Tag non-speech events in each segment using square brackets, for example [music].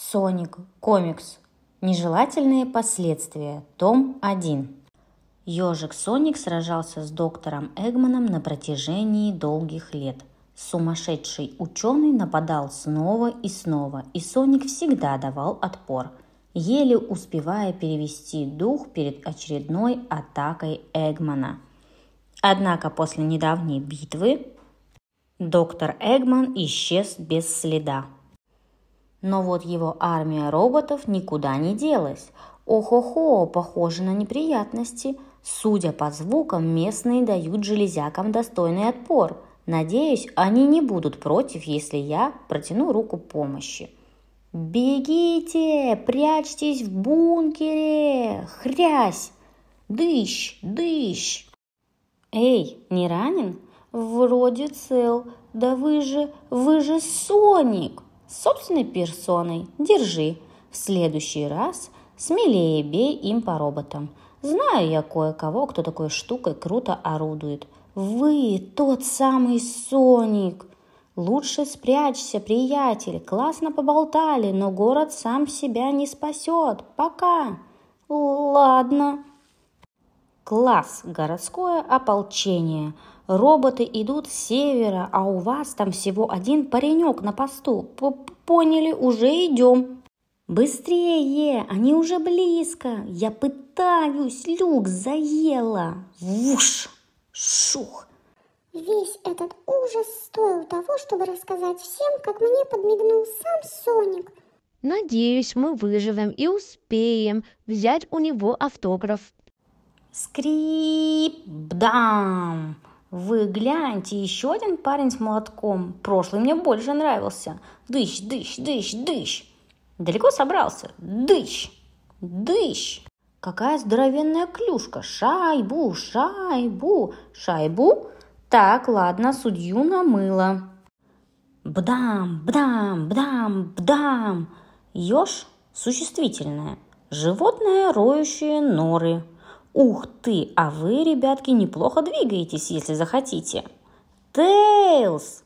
Соник, комикс. Нежелательные последствия. Том 1. Ежик Соник сражался с доктором Эгманом на протяжении долгих лет. Сумасшедший ученый нападал снова и снова, и Соник всегда давал отпор, еле успевая перевести дух перед очередной атакой Эгмана. Однако после недавней битвы доктор Эгман исчез без следа. Но вот его армия роботов никуда не делась. Охо-хо, похоже на неприятности. Судя по звукам, местные дают железякам достойный отпор. Надеюсь, они не будут против, если я протяну руку помощи. «Бегите! Прячьтесь в бункере! Хрясь! Дыщ! Дыщ!» «Эй, не ранен? Вроде цел. Да вы же, вы же Соник!» собственной персоной. Держи. В следующий раз смелее бей им по роботам. Знаю я кое-кого, кто такой штукой круто орудует. Вы тот самый Соник. Лучше спрячься, приятель. Классно поболтали, но город сам себя не спасет. Пока. Ладно. Класс. Городское ополчение. Роботы идут с севера, а у вас там всего один паренек на посту. Поняли, уже идем. Быстрее, они уже близко. Я пытаюсь, люк заела. Вуш, шух. Весь этот ужас стоил того, чтобы рассказать всем, как мне подмигнул сам Соник. Надеюсь, мы выживем и успеем взять у него автограф. Скрип-дам! Вы гляньте, еще один парень с молотком. Прошлый мне больше нравился. Дыщ, дыщ, дыщ, дыщ. Далеко собрался? Дыщ, дыщ. Какая здоровенная клюшка. Шайбу, шайбу, шайбу. Так, ладно, судью намыло. Бдам, бдам, бдам, бдам. Ёж – существительное. Животное, роющее норы – Ух ты, а вы, ребятки, неплохо двигаетесь, если захотите. Тейлз!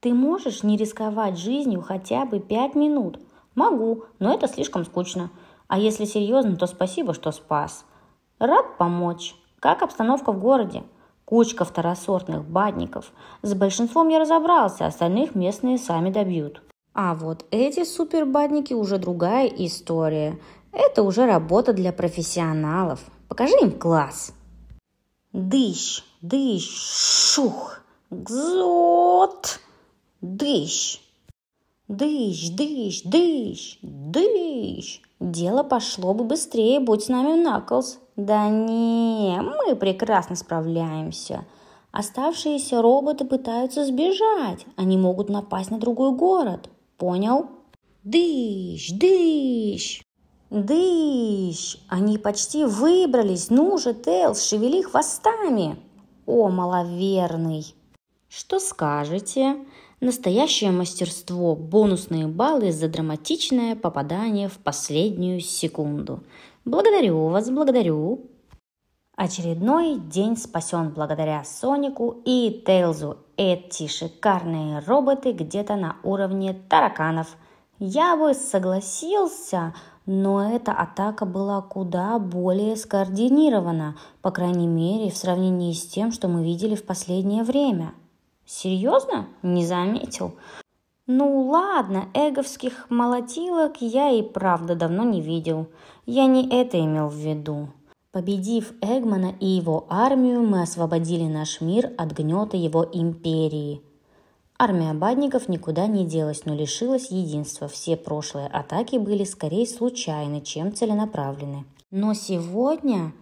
Ты можешь не рисковать жизнью хотя бы пять минут? Могу, но это слишком скучно. А если серьезно, то спасибо, что спас. Рад помочь. Как обстановка в городе? Кучка второсортных бадников. С большинством я разобрался, остальных местные сами добьют. А вот эти супербадники уже другая история. Это уже работа для профессионалов. Покажи им класс. Дыщ, дыщ, шух, гзот, дыщ. Дыщ, дыщ, дыщ, дыщ. Дело пошло бы быстрее, будь с нами Наклз. Да не, мы прекрасно справляемся. Оставшиеся роботы пытаются сбежать. Они могут напасть на другой город. Понял? Дыщ, дыщ. «Дыщ! Они почти выбрались! Ну же, Тел, шевели хвостами!» «О, маловерный!» «Что скажете?» Настоящее мастерство, бонусные баллы за драматичное попадание в последнюю секунду. Благодарю вас, благодарю. Очередной день спасен благодаря Сонику и Тейлзу. Эти шикарные роботы где-то на уровне тараканов. Я бы согласился, но эта атака была куда более скоординирована, по крайней мере, в сравнении с тем, что мы видели в последнее время. Серьезно? Не заметил. Ну ладно, эговских молотилок я и правда давно не видел. Я не это имел в виду. Победив Эгмана и его армию, мы освободили наш мир от гнета его империи. Армия Бадников никуда не делась, но лишилась единства. Все прошлые атаки были скорее случайны, чем целенаправлены. Но сегодня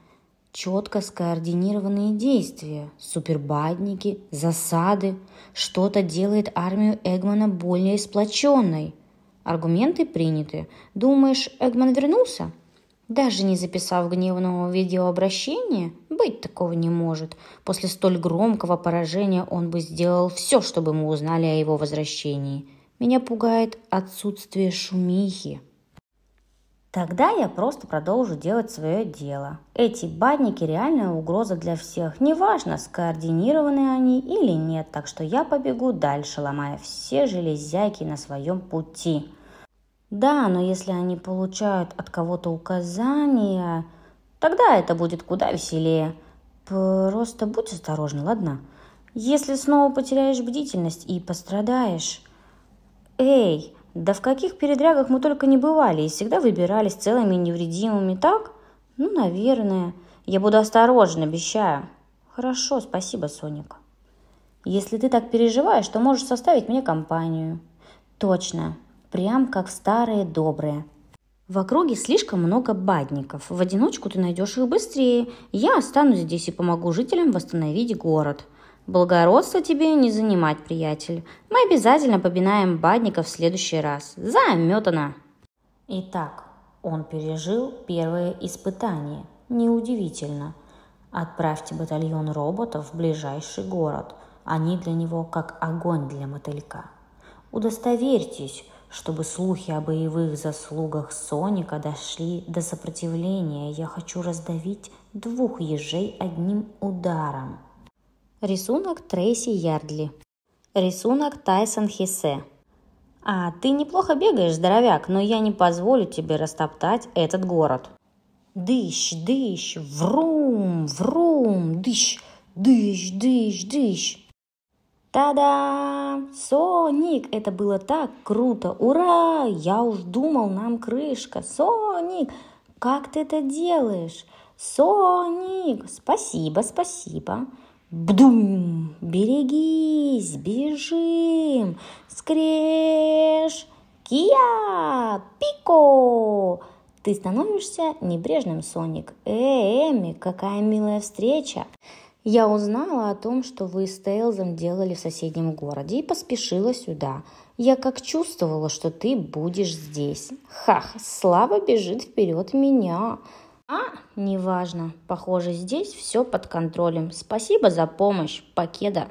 четко скоординированные действия, супербадники, засады. Что-то делает армию Эгмана более сплоченной. Аргументы приняты. Думаешь, Эгман вернулся? Даже не записав гневного видеообращения, быть такого не может. После столь громкого поражения он бы сделал все, чтобы мы узнали о его возвращении. Меня пугает отсутствие шумихи. Тогда я просто продолжу делать свое дело. Эти бадники реальная угроза для всех. Неважно, скоординированы они или нет, так что я побегу дальше, ломая все железяки на своем пути. Да, но если они получают от кого-то указания, тогда это будет куда веселее. Просто будь осторожна, ладно? Если снова потеряешь бдительность и пострадаешь... Эй, да в каких передрягах мы только не бывали и всегда выбирались целыми и невредимыми, так? Ну, наверное. Я буду осторожна, обещаю. Хорошо, спасибо, Соник. Если ты так переживаешь, то можешь составить мне компанию. Точно прям как старые добрые. В округе слишком много бадников. В одиночку ты найдешь их быстрее. Я останусь здесь и помогу жителям восстановить город. Благородство тебе не занимать, приятель. Мы обязательно побинаем бадников в следующий раз. Заметано! Итак, он пережил первое испытание. Неудивительно. Отправьте батальон роботов в ближайший город. Они для него как огонь для мотылька. Удостоверьтесь, чтобы слухи о боевых заслугах Соника дошли до сопротивления. Я хочу раздавить двух ежей одним ударом. Рисунок Трейси Ярдли. Рисунок Тайсон Хисе. А ты неплохо бегаешь, здоровяк, но я не позволю тебе растоптать этот город. Дыщ, дыщ, врум, врум, дыщ, дыщ, дыщ, дыщ. Та-да! Соник! Это было так круто! Ура! Я уж думал, нам крышка! Соник! Как ты это делаешь? Соник! Спасибо, спасибо! Бдум! Берегись! Бежим! Скрежь! Кия! Пико! Ты становишься небрежным, Соник. Э, Эми, какая милая встреча! Я узнала о том, что вы с Тейлзом делали в соседнем городе, и поспешила сюда. Я как чувствовала, что ты будешь здесь. Ха, слава бежит вперед меня. А, неважно. Похоже, здесь все под контролем. Спасибо за помощь, Покеда.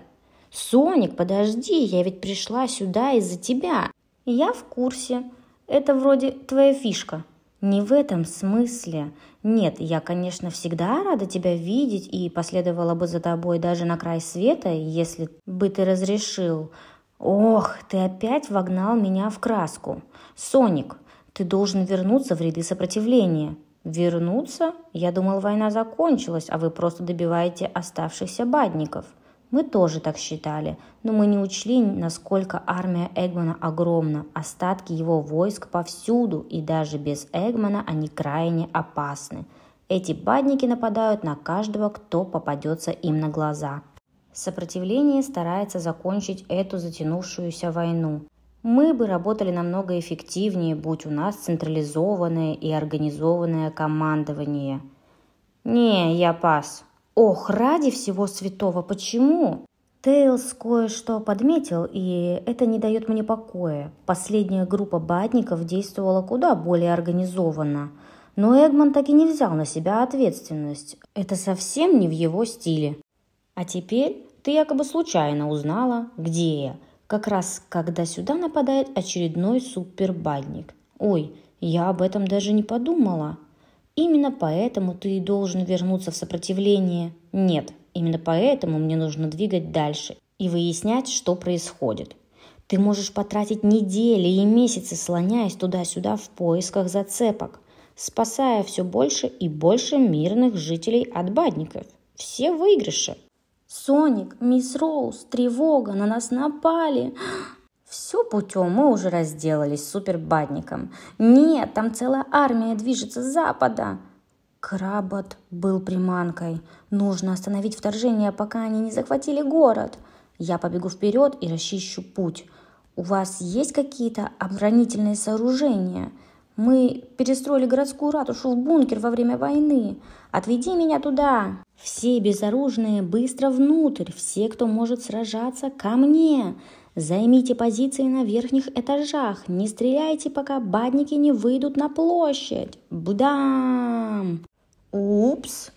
Соник, подожди, я ведь пришла сюда из-за тебя. Я в курсе. Это вроде твоя фишка, не в этом смысле. Нет, я, конечно, всегда рада тебя видеть и последовала бы за тобой даже на край света, если бы ты разрешил. Ох, ты опять вогнал меня в краску. Соник, ты должен вернуться в ряды сопротивления. Вернуться? Я думал, война закончилась, а вы просто добиваете оставшихся бадников. Мы тоже так считали, но мы не учли, насколько армия Эгмана огромна, остатки его войск повсюду, и даже без Эгмана они крайне опасны. Эти бадники нападают на каждого, кто попадется им на глаза. Сопротивление старается закончить эту затянувшуюся войну. Мы бы работали намного эффективнее, будь у нас централизованное и организованное командование. «Не, я пас», Ох, ради всего святого, почему? Тейлс кое-что подметил, и это не дает мне покоя. Последняя группа батников действовала куда более организованно. Но Эгман так и не взял на себя ответственность. Это совсем не в его стиле. А теперь ты якобы случайно узнала, где я. Как раз, когда сюда нападает очередной супербадник. Ой, я об этом даже не подумала. Именно поэтому ты и должен вернуться в сопротивление. Нет, именно поэтому мне нужно двигать дальше и выяснять, что происходит. Ты можешь потратить недели и месяцы, слоняясь туда-сюда в поисках зацепок, спасая все больше и больше мирных жителей от бадников. Все выигрыши. «Соник, мисс Роуз, тревога, на нас напали!» Все путем, мы уже разделались с супербадником. Нет, там целая армия движется с запада. Кработ был приманкой. Нужно остановить вторжение, пока они не захватили город. Я побегу вперед и расчищу путь. У вас есть какие-то оборонительные сооружения? Мы перестроили городскую ратушу в бункер во время войны. Отведи меня туда. Все безоружные быстро внутрь, все, кто может сражаться, ко мне. Займите позиции на верхних этажах. Не стреляйте, пока бадники не выйдут на площадь. Бдам. Упс!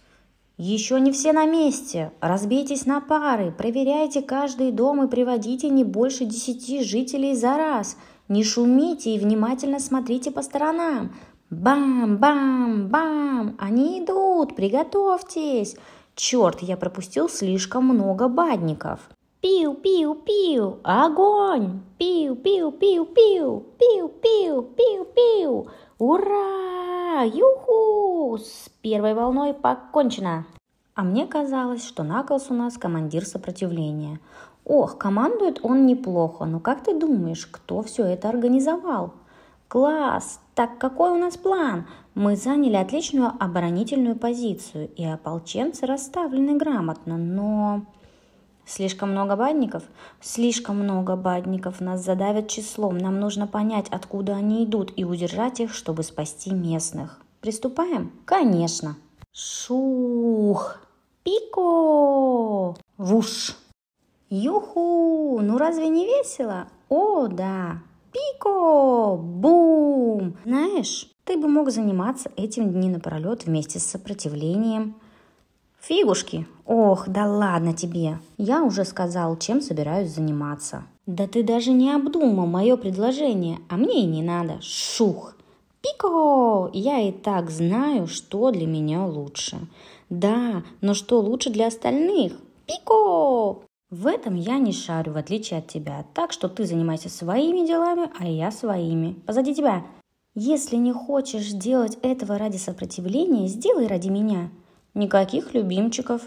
Еще не все на месте. Разбейтесь на пары, проверяйте каждый дом и приводите не больше десяти жителей за раз. Не шумите и внимательно смотрите по сторонам. Бам-бам-бам! Они идут, приготовьтесь! Черт, я пропустил слишком много бадников. Пиу-пиу-пиу, огонь! Пиу-пиу-пиу-пиу, пиу-пиу-пиу-пиу! Ура! Юху! С первой волной покончено! А мне казалось, что Наклс у нас командир сопротивления. Ох, командует он неплохо, но как ты думаешь, кто все это организовал? Класс! Так какой у нас план? Мы заняли отличную оборонительную позицию, и ополченцы расставлены грамотно, но... Слишком много бадников? Слишком много бадников нас задавят числом. Нам нужно понять, откуда они идут, и удержать их, чтобы спасти местных. Приступаем? Конечно. Шух. Пико. Вуш. Юху. Ну разве не весело? О, да. Пико. Бум. Знаешь, ты бы мог заниматься этим дни напролет вместе с сопротивлением, Фигушки. Ох, да ладно тебе. Я уже сказал, чем собираюсь заниматься. Да ты даже не обдумал мое предложение, а мне и не надо. Шух. Пико! Я и так знаю, что для меня лучше. Да, но что лучше для остальных? Пико! В этом я не шарю, в отличие от тебя. Так что ты занимайся своими делами, а я своими. Позади тебя. Если не хочешь делать этого ради сопротивления, сделай ради меня. Никаких любимчиков.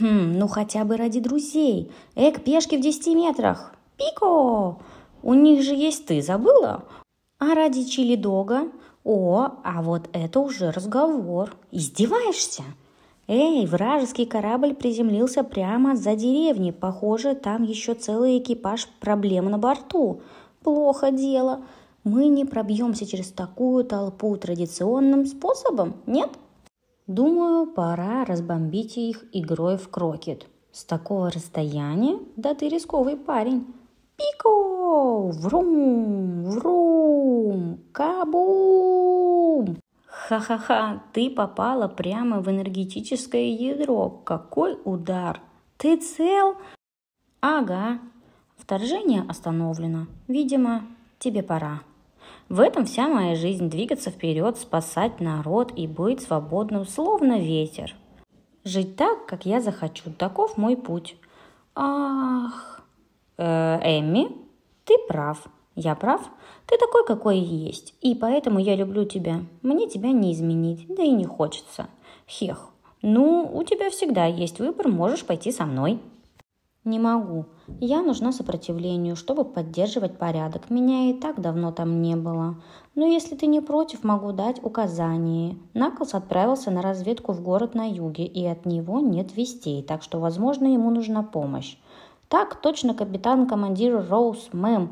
Хм, ну хотя бы ради друзей. Эк, пешки в десяти метрах. Пико! У них же есть ты, забыла? А ради чили-дога? О, а вот это уже разговор. Издеваешься? Эй, вражеский корабль приземлился прямо за деревней, Похоже, там еще целый экипаж проблем на борту. Плохо дело. Мы не пробьемся через такую толпу традиционным способом, нет? Думаю, пора разбомбить их игрой в крокет. С такого расстояния, да ты рисковый парень. Пико! Врум! Врум! Кабум! Ха-ха-ха, ты попала прямо в энергетическое ядро. Какой удар! Ты цел? Ага. Вторжение остановлено. Видимо, тебе пора. В этом вся моя жизнь – двигаться вперед, спасать народ и быть свободным, словно ветер. Жить так, как я захочу, таков мой путь. Ах, э, Эмми, ты прав. Я прав? Ты такой, какой есть, и поэтому я люблю тебя. Мне тебя не изменить, да и не хочется. Хех, ну, у тебя всегда есть выбор, можешь пойти со мной. «Не могу. Я нужна сопротивлению, чтобы поддерживать порядок. Меня и так давно там не было. Но если ты не против, могу дать указание». Наклс отправился на разведку в город на юге, и от него нет вестей, так что, возможно, ему нужна помощь. «Так точно, капитан-командир Роуз, мэм.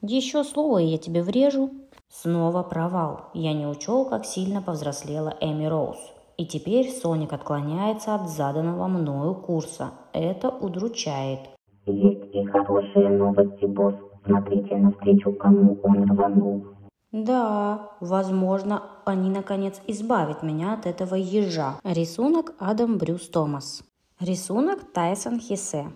Еще слово, и я тебе врежу». Снова провал. Я не учел, как сильно повзрослела Эми Роуз. И теперь Соник отклоняется от заданного мною курса. Это удручает. Есть и хорошие новости, босс. Смотрите, навстречу кому он рванул. Да, возможно, они наконец избавят меня от этого ежа. Рисунок Адам Брюс Томас. Рисунок Тайсон Хисе.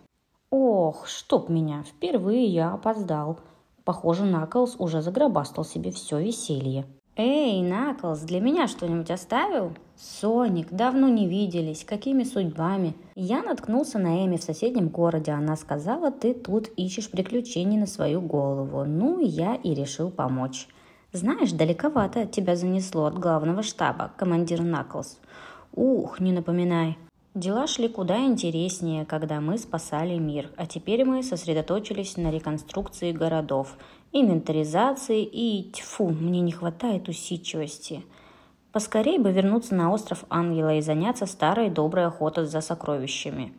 Ох, чтоб меня, впервые я опоздал. Похоже, Наклс уже загробастал себе все веселье. «Эй, Наклз, для меня что-нибудь оставил?» «Соник, давно не виделись, какими судьбами?» Я наткнулся на Эми в соседнем городе. Она сказала, ты тут ищешь приключений на свою голову. Ну, я и решил помочь. «Знаешь, далековато от тебя занесло от главного штаба, командир Наклз». «Ух, не напоминай». Дела шли куда интереснее, когда мы спасали мир, а теперь мы сосредоточились на реконструкции городов – инвентаризации и, тьфу, мне не хватает усидчивости. Поскорей бы вернуться на остров Ангела и заняться старой доброй охотой за сокровищами.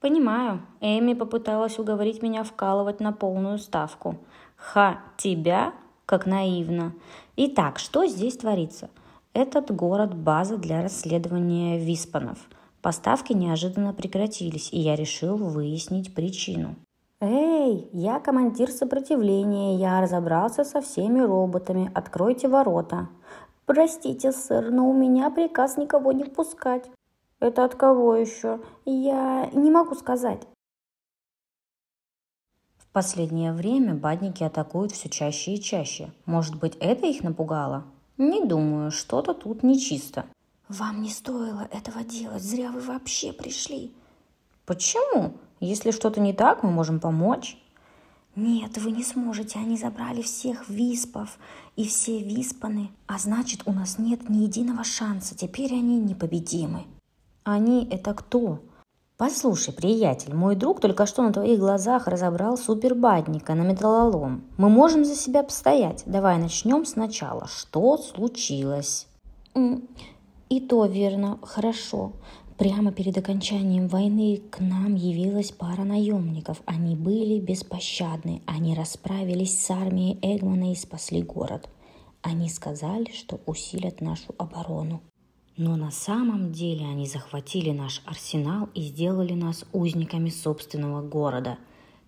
Понимаю, Эми попыталась уговорить меня вкалывать на полную ставку. Ха, тебя? Как наивно. Итак, что здесь творится? Этот город – база для расследования виспанов. Поставки неожиданно прекратились, и я решил выяснить причину. «Эй, я командир сопротивления, я разобрался со всеми роботами, откройте ворота». «Простите, сэр, но у меня приказ никого не пускать». «Это от кого еще? Я не могу сказать». В последнее время бадники атакуют все чаще и чаще. Может быть, это их напугало? Не думаю, что-то тут нечисто. Вам не стоило этого делать, зря вы вообще пришли. Почему? Если что-то не так, мы можем помочь. Нет, вы не сможете, они забрали всех виспов, и все виспаны. А значит, у нас нет ни единого шанса, теперь они непобедимы. Они — это кто? Послушай, приятель, мой друг только что на твоих глазах разобрал супербадника на металлолом. Мы можем за себя постоять. Давай начнем сначала. Что случилось? И то верно, хорошо. Прямо перед окончанием войны к нам явилась пара наемников. Они были беспощадны. Они расправились с армией Эгмана и спасли город. Они сказали, что усилят нашу оборону. Но на самом деле они захватили наш арсенал и сделали нас узниками собственного города.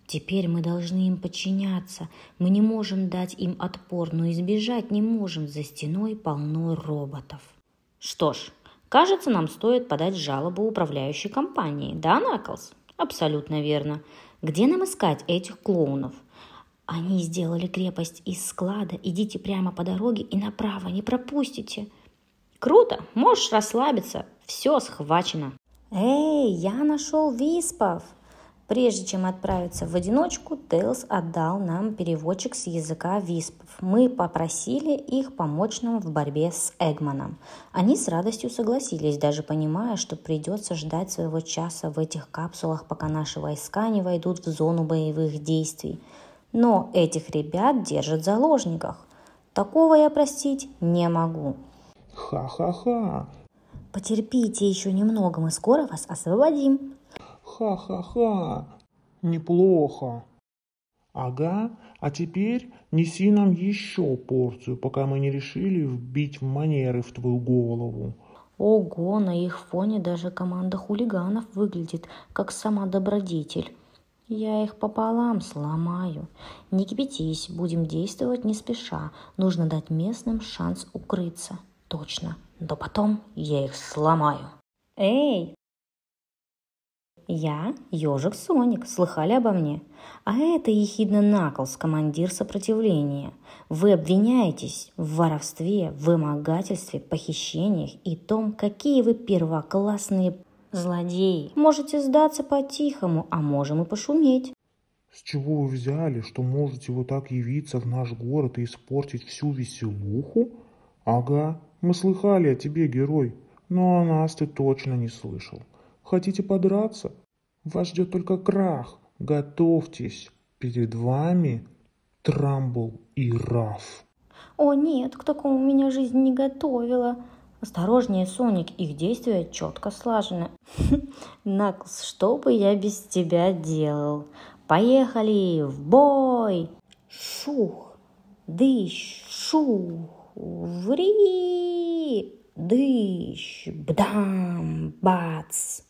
Теперь мы должны им подчиняться. Мы не можем дать им отпор, но избежать не можем. За стеной полно роботов. Что ж, Кажется, нам стоит подать жалобу управляющей компании. Да, Наклс? Абсолютно верно. Где нам искать этих клоунов? Они сделали крепость из склада. Идите прямо по дороге и направо, не пропустите. Круто, можешь расслабиться. Все схвачено. Эй, я нашел виспов. Прежде чем отправиться в одиночку, Тейлс отдал нам переводчик с языка виспов. Мы попросили их помочь нам в борьбе с Эгманом. Они с радостью согласились, даже понимая, что придется ждать своего часа в этих капсулах, пока наши войска не войдут в зону боевых действий. Но этих ребят держат в заложниках. Такого я простить не могу. Ха-ха-ха. Потерпите еще немного, мы скоро вас освободим, Ха-ха-ха! Неплохо!» «Ага, а теперь неси нам еще порцию, пока мы не решили вбить манеры в твою голову». Ого, на их фоне даже команда хулиганов выглядит, как сама добродетель. Я их пополам сломаю. Не кипятись, будем действовать не спеша. Нужно дать местным шанс укрыться. Точно. Но потом я их сломаю. Эй, «Я – ежик Соник, слыхали обо мне? А это ехидно Наклс, командир сопротивления. Вы обвиняетесь в воровстве, вымогательстве, похищениях и том, какие вы первоклассные злодеи. Можете сдаться по-тихому, а можем и пошуметь». «С чего вы взяли, что можете вот так явиться в наш город и испортить всю веселуху? Ага, мы слыхали о тебе, герой, но о нас ты точно не слышал». Хотите подраться? Вас ждет только крах. Готовьтесь. Перед вами Трамбл и Раф. О нет, к такому меня жизнь не готовила. Осторожнее, Соник, их действия четко слажены. [laughs] Наклс, что бы я без тебя делал? Поехали в бой! Шух, дыщ, шух, ври, дыщ, бдам, бац.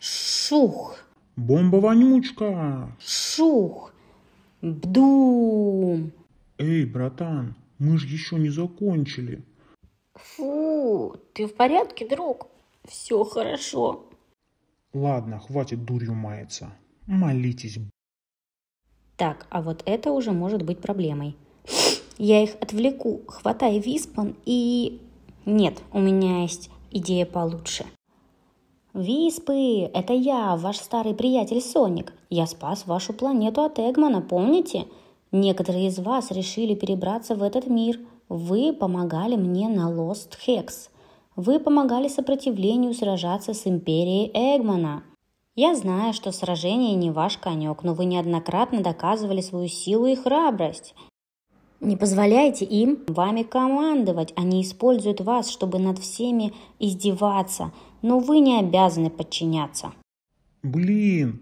Шух. Бомба-вонючка. Шух. Бдум. Эй, братан, мы же еще не закончили. Фу, ты в порядке, друг? Все хорошо. Ладно, хватит дурью маяться. Молитесь. Так, а вот это уже может быть проблемой. Я их отвлеку. Хватай виспан и... Нет, у меня есть идея получше. «Виспы, это я, ваш старый приятель Соник. Я спас вашу планету от Эгмана, помните? Некоторые из вас решили перебраться в этот мир. Вы помогали мне на Лост Хекс. Вы помогали сопротивлению сражаться с Империей Эгмана. Я знаю, что сражение не ваш конек, но вы неоднократно доказывали свою силу и храбрость. Не позволяйте им вами командовать. Они используют вас, чтобы над всеми издеваться. Но вы не обязаны подчиняться. Блин!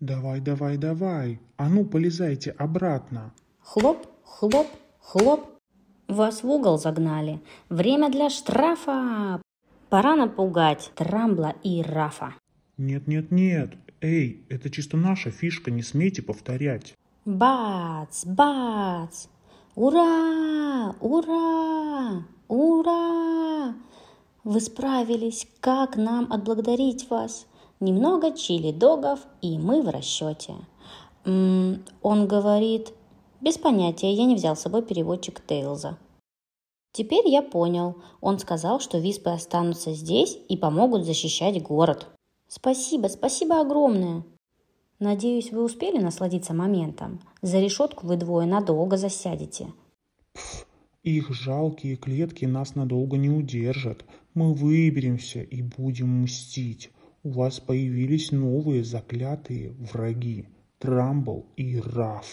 Давай, давай, давай. А ну, полезайте обратно. Хлоп, хлоп, хлоп. Вас в угол загнали. Время для штрафа. Пора напугать Трамбла и Рафа. Нет, нет, нет. Эй, это чисто наша фишка, не смейте повторять. Бац, бац! Ура! Ура! Ура! Вы справились! Как нам отблагодарить вас? Немного чили-догов, и мы в расчете. М-м, он говорит, без понятия, я не взял с собой переводчик Тейлза. Теперь я понял. Он сказал, что виспы останутся здесь и помогут защищать город. Спасибо, спасибо огромное. Надеюсь, вы успели насладиться моментом. За решетку вы двое надолго засядете. Пф, их жалкие клетки нас надолго не удержат. Мы выберемся и будем мстить. У вас появились новые заклятые враги. Трамбл и Раф.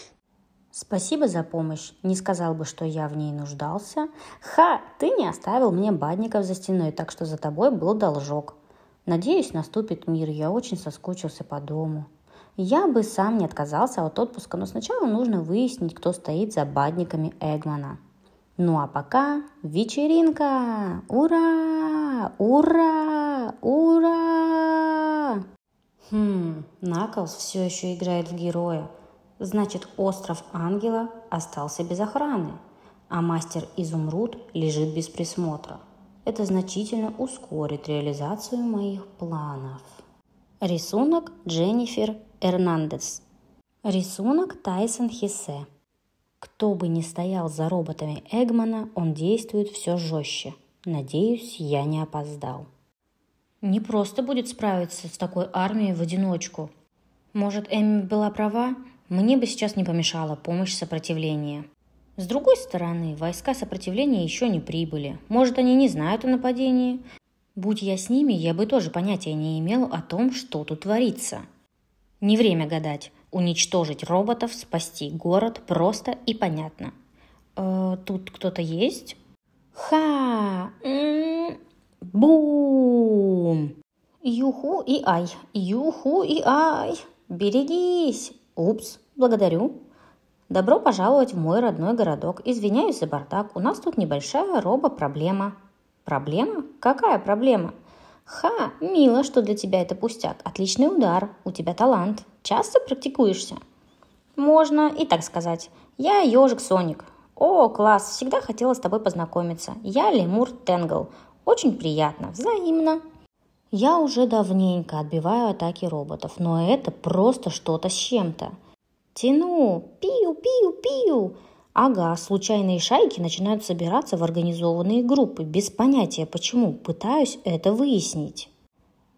Спасибо за помощь. Не сказал бы, что я в ней нуждался. Ха, ты не оставил мне бадников за стеной, так что за тобой был должок. Надеюсь, наступит мир. Я очень соскучился по дому. Я бы сам не отказался от отпуска, но сначала нужно выяснить, кто стоит за бадниками Эгмана. Ну а пока вечеринка! Ура! Ура! Ура! Хм, Наклс все еще играет в героя. Значит, остров Ангела остался без охраны, а мастер Изумруд лежит без присмотра. Это значительно ускорит реализацию моих планов. Рисунок Дженнифер Эрнандес. Рисунок Тайсон Хисе. Кто бы ни стоял за роботами Эгмана, он действует все жестче. Надеюсь, я не опоздал. Не просто будет справиться с такой армией в одиночку. Может, Эми была права? Мне бы сейчас не помешала помощь сопротивления. С другой стороны, войска сопротивления еще не прибыли. Может, они не знают о нападении? Будь я с ними, я бы тоже понятия не имел о том, что тут творится. Не время гадать. Уничтожить роботов, спасти город просто и понятно. Э, тут кто-то есть? Ха! М-м-м. бум! Юху и ай, юху и ай! Берегись! Упс, благодарю. Добро пожаловать в мой родной городок. Извиняюсь за бардак, у нас тут небольшая робо проблема Проблема? Какая проблема? «Ха, мило, что для тебя это пустяк. Отличный удар, у тебя талант. Часто практикуешься?» «Можно и так сказать. Я ежик Соник. О, класс, всегда хотела с тобой познакомиться. Я Лемур Тенгл. Очень приятно, взаимно». Я уже давненько отбиваю атаки роботов, но это просто что-то с чем-то. Тяну, пиу, пиу, пиу, Ага, случайные шайки начинают собираться в организованные группы, без понятия почему. Пытаюсь это выяснить.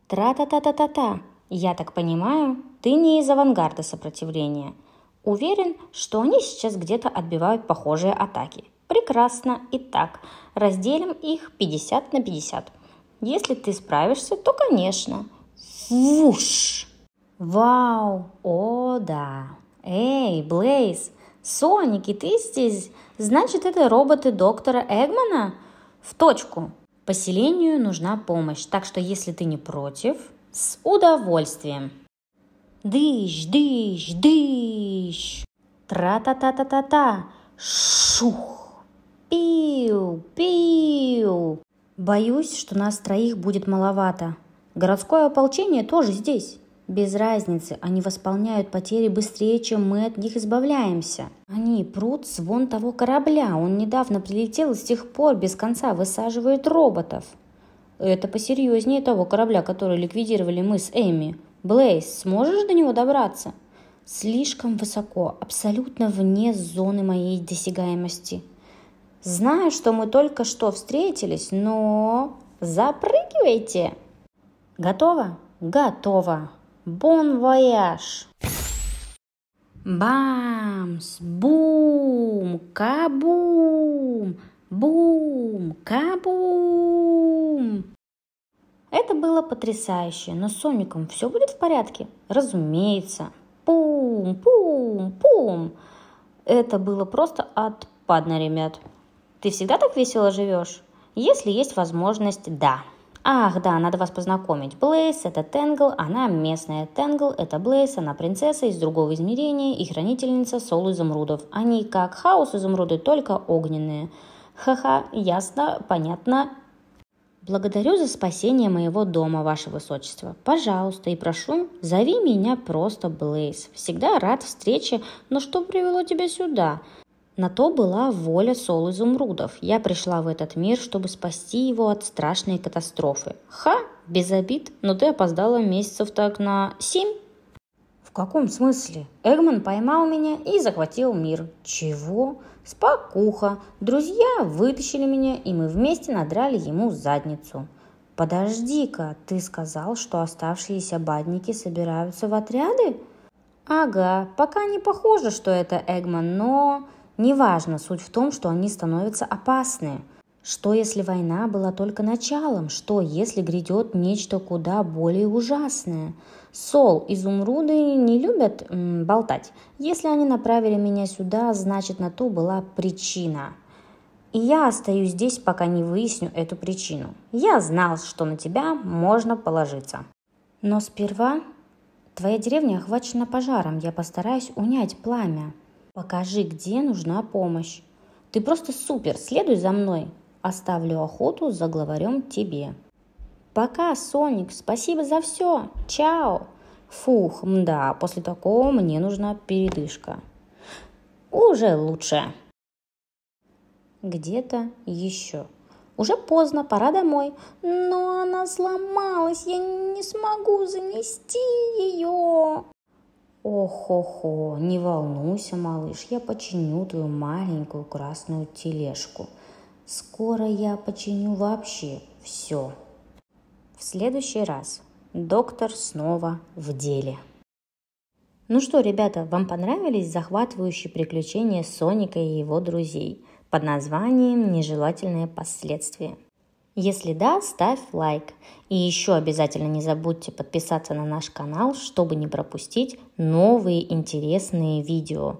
Тра-та-та-та-та-та. Я так понимаю, ты не из авангарда сопротивления. Уверен, что они сейчас где-то отбивают похожие атаки. Прекрасно. Итак, разделим их 50 на 50. Если ты справишься, то, конечно. Вуш! Вау! О, да! Эй, Блейз! «Соник, и ты здесь? Значит, это роботы доктора Эгмана?» «В точку!» Поселению нужна помощь, так что если ты не против, с удовольствием. Дыщ, дыщ, дыщ. Тра-та-та-та-та-та. Шух. Пиу, пиу. Боюсь, что нас троих будет маловато. Городское ополчение тоже здесь. Без разницы, они восполняют потери быстрее, чем мы от них избавляемся. Они прут с вон того корабля, он недавно прилетел и с тех пор без конца высаживают роботов. Это посерьезнее того корабля, который ликвидировали мы с Эми. Блейз, сможешь до него добраться? Слишком высоко, абсолютно вне зоны моей досягаемости. Знаю, что мы только что встретились, но... Запрыгивайте! Готово? Готово! Бон вояж! Бамс! Бум! Кабум! Бум! Кабум! Это было потрясающе, но с Соником все будет в порядке? Разумеется. Пум, пум, пум. Это было просто отпадно, ребят. Ты всегда так весело живешь? Если есть возможность, да. Ах, да, надо вас познакомить. Блейс – это Тенгл, она местная. Тенгл – это Блейс, она принцесса из другого измерения и хранительница солу изумрудов. Они как хаос изумруды, только огненные. Ха-ха, ясно, понятно, Благодарю за спасение моего дома, Ваше Высочество. Пожалуйста и прошу, зови меня просто Блейз. Всегда рад встрече, но что привело тебя сюда? На то была воля Сол Изумрудов. Я пришла в этот мир, чтобы спасти его от страшной катастрофы. Ха, без обид, но ты опоздала месяцев так на семь. В каком смысле? Эгман поймал меня и захватил мир. Чего? Спокуха. Друзья вытащили меня, и мы вместе надрали ему задницу. Подожди-ка, ты сказал, что оставшиеся бадники собираются в отряды? Ага, пока не похоже, что это Эгман, но... Неважно, суть в том, что они становятся опасны. Что если война была только началом? Что если грядет нечто куда более ужасное? Сол, изумруды не любят м, болтать. Если они направили меня сюда, значит на то была причина. И я остаюсь здесь, пока не выясню эту причину. Я знал, что на тебя можно положиться. Но сперва твоя деревня охвачена пожаром. Я постараюсь унять пламя. Покажи, где нужна помощь. Ты просто супер, следуй за мной. Оставлю охоту за главарем тебе. Пока, Соник, спасибо за все. Чао. Фух, мда, после такого мне нужна передышка. Уже лучше. Где-то еще. Уже поздно, пора домой. Но она сломалась, я не смогу занести ее. Ох, хо хо не волнуйся, малыш, я починю твою маленькую красную тележку. Скоро я починю вообще все. В следующий раз доктор снова в деле. Ну что, ребята, вам понравились захватывающие приключения Соника и его друзей под названием «Нежелательные последствия»? Если да, ставь лайк. И еще обязательно не забудьте подписаться на наш канал, чтобы не пропустить новые интересные видео.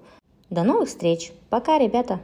До новых встреч. Пока, ребята!